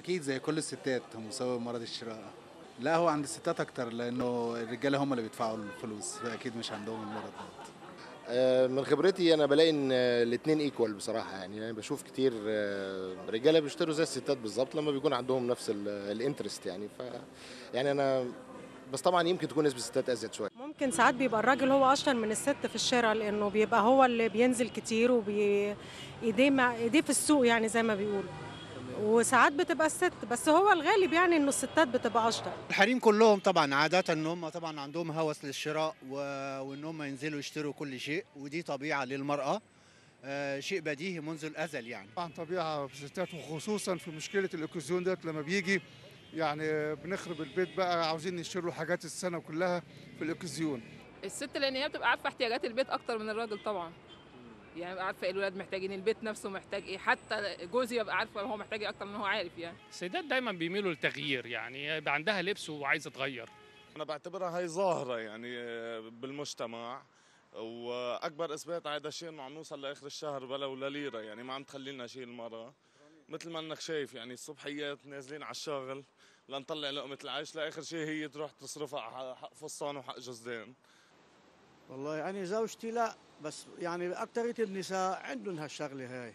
اكيد زي كل الستات هم سبب مرض الشراء لا هو عند الستات اكتر لانه الرجاله هم اللي بيدفعوا الفلوس فاكيد مش عندهم المرض ده آه، من خبرتي انا بلاقي ان الاثنين ايكوال بصراحه يعني انا يعني بشوف كتير آه، رجاله بيشتروا زي الستات بالظبط لما بيكون عندهم نفس الانترست يعني ف يعني انا بس طبعا يمكن تكون نسبه الستات ازيد شويه ممكن ساعات بيبقى الراجل هو اشطر من الست في الشراء لانه بيبقى هو اللي بينزل كتير وبي ايديه ايديه في السوق يعني زي ما بيقولوا وساعات بتبقى الست بس هو الغالب يعني انه الستات بتبقى اشطر الحريم كلهم طبعا عاده ان هم طبعا عندهم هوس للشراء و... وان هم ينزلوا يشتروا كل شيء ودي طبيعه للمراه آه، شيء بديهي منذ الازل يعني طبعا طبيعه في الستات وخصوصا في مشكله الاكوزيون ديت لما بيجي يعني بنخرب البيت بقى عاوزين نشتروا حاجات السنه كلها في الاكوزيون الست لان هي بتبقى عارفه احتياجات البيت اكتر من الراجل طبعا يعني عارفه ايه الولاد محتاجين البيت نفسه محتاج ايه حتى جوزي يبقى عارفه هو محتاج ايه اكتر من هو عارف يعني السيدات دايما بيميلوا للتغيير يعني يبقى عندها لبس وعايزه تغير انا بعتبرها هي ظاهره يعني آه، بالمجتمع واكبر اثبات على هذا الشيء انه عم نوصل لاخر الشهر بلا ولا ليره يعني ما عم تخلي لنا شيء المره مثل ما انك شايف يعني الصبحيات نازلين على الشغل لنطلع لقمه العيش لاخر شيء هي تروح تصرفها على حق فستان وحق جزدان والله يعني زوجتي لا بس يعني اكثريه النساء عندهم هالشغلة هاي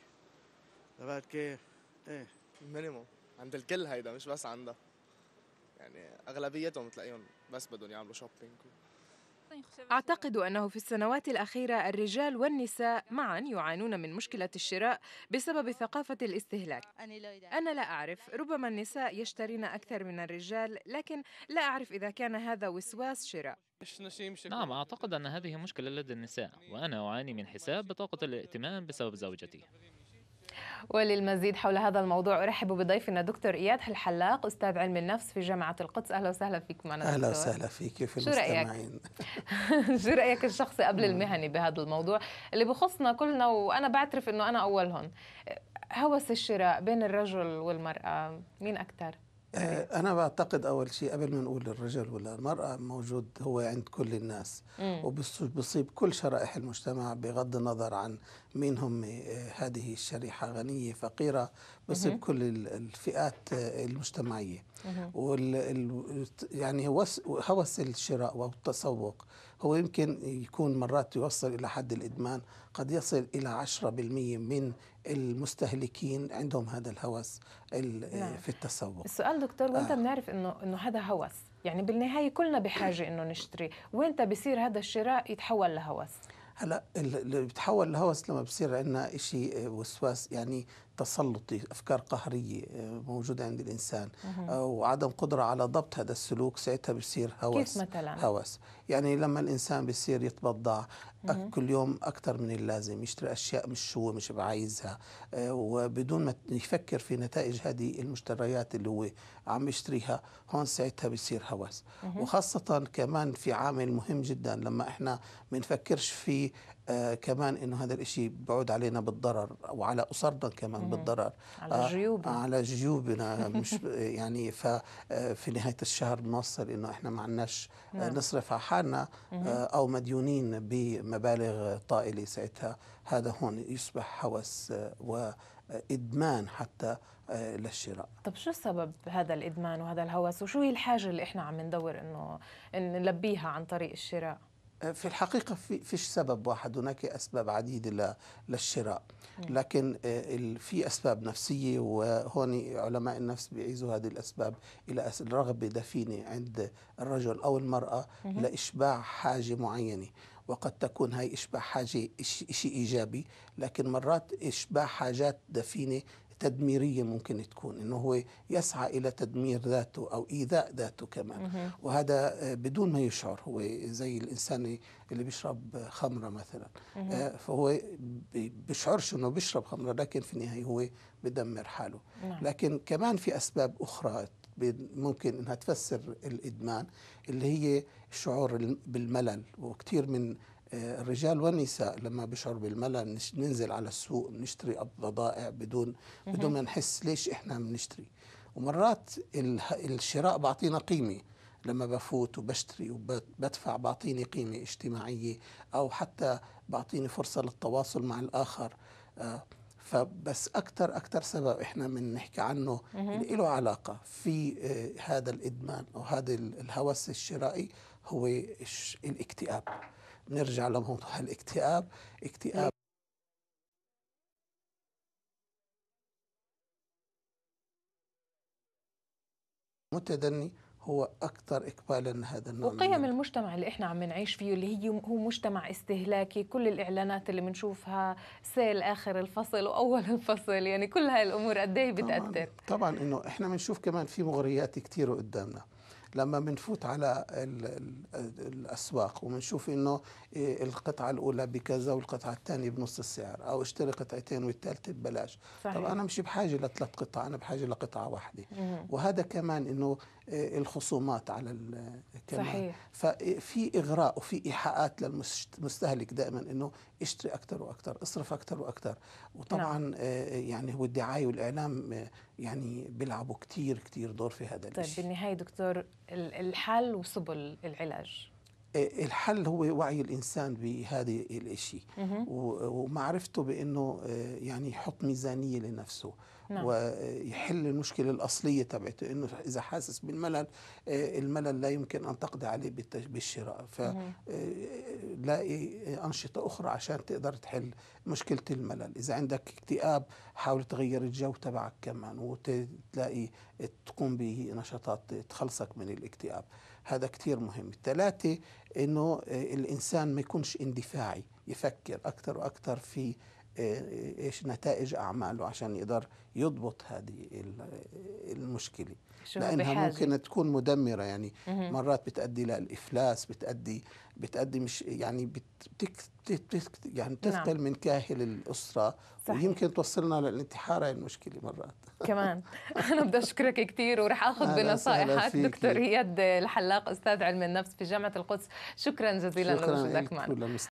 تبعت كيف؟ ايه مينيموم عند الكل هيدا مش بس عندها يعني اغلبيتهم بتلاقيهم بس بدهم يعملوا شوبينج أعتقد أنه في السنوات الأخيرة الرجال والنساء معا يعانون من مشكلة الشراء بسبب ثقافة الاستهلاك. أنا لا أعرف، ربما النساء يشترين أكثر من الرجال، لكن لا أعرف إذا كان هذا وسواس شراء. نعم أعتقد أن هذه مشكلة لدى النساء، وأنا أعاني من حساب بطاقة الائتمان بسبب زوجتي. وللمزيد حول هذا الموضوع أرحب بضيفنا دكتور إياد الحلاق أستاذ علم النفس في جامعة القدس أهلا وسهلا فيك معنا أهلا وسهلا فيك في شو المستمعين شو رأيك الشخصي قبل المهني بهذا الموضوع اللي بخصنا كلنا وأنا بعترف أنه أنا أولهم هوس الشراء بين الرجل والمرأة مين أكثر؟ آه، أنا بعتقد أول شيء قبل ما نقول الرجل ولا المرأة موجود هو عند كل الناس وبصيب كل شرائح المجتمع بغض النظر عن مين هم آه، هذه الشريحة غنية فقيرة بصيب كل الفئات آه، المجتمعية وال يعني هوس الشراء والتسوق هو يمكن يكون مرات يوصل إلى حد الإدمان قد يصل إلى 10% من المستهلكين عندهم هذا الهوس نعم. في التسوق السؤال دكتور وانت آه. بنعرف انه انه هذا هوس يعني بالنهايه كلنا بحاجه انه نشتري وانت بصير هذا الشراء يتحول لهوس هلا اللي بتحول لهوس لما بصير عندنا شيء وسواس يعني تسلطي أفكار قهرية آه، موجودة عند الإنسان آه، وعدم قدرة على ضبط هذا السلوك ساعتها بصير هوس كيف مثلا؟ هوس يعني لما الإنسان بصير يتبضع كل يوم أكثر من اللازم يشتري أشياء مش هو مش بعايزها آه، وبدون ما يفكر في نتائج هذه المشتريات اللي هو عم يشتريها هون ساعتها بصير هوس وخاصة كمان في عامل مهم جدا لما احنا بنفكرش في آه كمان انه هذا الشيء بعود علينا بالضرر وعلى اسرنا كمان بالضرر على آه، جيوبنا آه على جيوبنا مش يعني آه، في نهايه الشهر بنوصل انه احنا ما عندناش آه نعم. نصرف على حالنا آه او مديونين بمبالغ طائله ساعتها هذا هون يصبح هوس آه وادمان حتى آه، للشراء طب شو سبب هذا الادمان وهذا الهوس وشو هي الحاجه اللي احنا عم ندور انه نلبيها عن طريق الشراء في الحقيقة في فيش سبب واحد هناك أسباب عديدة للشراء لكن آه، في أسباب نفسية وهون علماء النفس بيعيزوا هذه الأسباب إلى رغبة دفينة عند الرجل أو المرأة لإشباع حاجة معينة وقد تكون هاي إشباع حاجة شيء إيجابي لكن مرات إشباع حاجات دفينة تدميريه ممكن تكون انه هو يسعى الى تدمير ذاته او ايذاء ذاته كمان وهذا آه، بدون ما يشعر هو زي الانسان اللي بيشرب خمره مثلا آه، فهو بيشعرش انه بيشرب خمره لكن في النهايه هو بدمر حاله نعم. لكن كمان في اسباب اخرى ممكن انها تفسر الادمان اللي هي الشعور بالملل وكثير من الرجال والنساء لما بيشعروا بالملل ننزل على السوق نشتري بضائع بدون بدون ما نحس ليش احنا بنشتري ومرات الشراء بعطينا قيمه لما بفوت وبشتري وبدفع بعطيني قيمه اجتماعيه او حتى بعطيني فرصه للتواصل مع الاخر آه، فبس اكثر اكثر سبب احنا بنحكي عنه اللي له علاقه في آه، هذا الادمان او هذا الهوس الشرائي هو الاكتئاب نرجع لموضوع الاكتئاب اكتئاب متدني هو اكثر اقبالا لهذا النوع وقيم المجتمع اللي احنا عم نعيش فيه اللي هي هو مجتمع استهلاكي كل الاعلانات اللي بنشوفها سيل اخر الفصل واول الفصل يعني كل هاي الامور قد ايه بتاثر طبعا, طبعاً انه احنا بنشوف كمان في مغريات كثيره قدامنا لما بنفوت على الاسواق وبنشوف انه القطعه الاولى بكذا والقطعه الثانيه بنص السعر او اشتري قطعتين والثالثه ببلاش طب انا مش بحاجه لثلاث قطع انا بحاجه لقطعه واحده وهذا كمان انه آه، الخصومات على الكمان صحيح ففي اغراء وفي ايحاءات للمستهلك دائما انه اشتري اكثر واكثر اصرف اكثر واكثر وطبعا نعم. آه، يعني هو الدعايه والاعلام آه، يعني بيلعبوا كثير كثير دور في هذا طيب الشيء بالنهايه دكتور الحل وسبل العلاج الحل هو وعي الانسان بهذه الاشي ومعرفته بانه آه، يعني يحط ميزانيه لنفسه نعم. ويحل المشكله الاصليه تبعته انه اذا حاسس بالملل آه، الملل لا يمكن ان تقضي عليه بالشراء فلاقي آه، انشطه اخرى عشان تقدر تحل مشكله الملل اذا عندك اكتئاب حاول تغير الجو تبعك كمان وتلاقي تقوم بنشاطات تخلصك من الاكتئاب هذا كتير مهم الثلاثة أنه الإنسان ما يكونش اندفاعي يفكر أكثر وأكثر في ايش نتائج اعماله عشان يقدر يضبط هذه المشكله لانها بحاجة. ممكن تكون مدمره يعني مهم. مرات بتؤدي للافلاس بتؤدي بتؤدي مش يعني بتك بتك يعني بتثقل نعم. من كاهل الاسره صحيح. ويمكن توصلنا للانتحار هاي المشكله مرات كمان انا بدي اشكرك كثير وراح اخذ بنصائحك دكتور اياد الحلاق استاذ علم النفس في جامعه القدس شكرا جزيلا لوجودك معنا